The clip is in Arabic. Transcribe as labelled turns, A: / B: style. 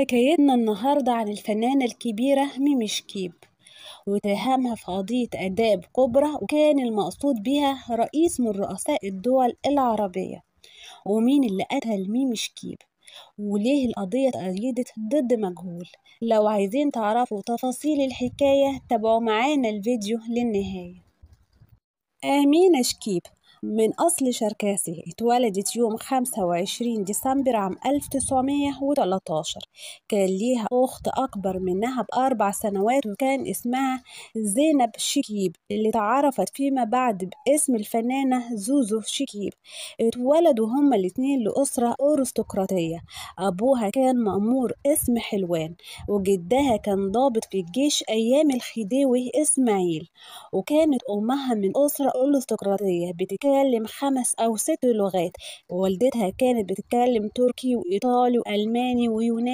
A: حكايتنا النهاردة عن الفنانة الكبيرة ميمي شكيب واتهامها في قضية أداب كبرى وكان المقصود بها رئيس من رؤساء الدول العربية ومين اللي قتل ميمي شكيب وليه القضية اتأيدت ضد مجهول لو عايزين تعرفوا تفاصيل الحكاية تابعوا معانا الفيديو للنهاية آمينة شكيب من أصل شركاسي اتولدت يوم 25 ديسمبر عام 1913 كان ليها أخت أكبر منها بأربع سنوات وكان اسمها زينب شكيب اللي تعرفت فيما بعد باسم الفنانة زوزو شكيب اتولدوا هما الاتنين لأسرة أرستقراطية أبوها كان مأمور اسم حلوان وجدها كان ضابط في الجيش أيام الخديوي إسماعيل وكانت أمها من أسرة أرستقراطية بتكلم بتتكلم خمس أو ست لغات والدتها كانت بتتكلم تركي وإيطالي وألماني ويوناني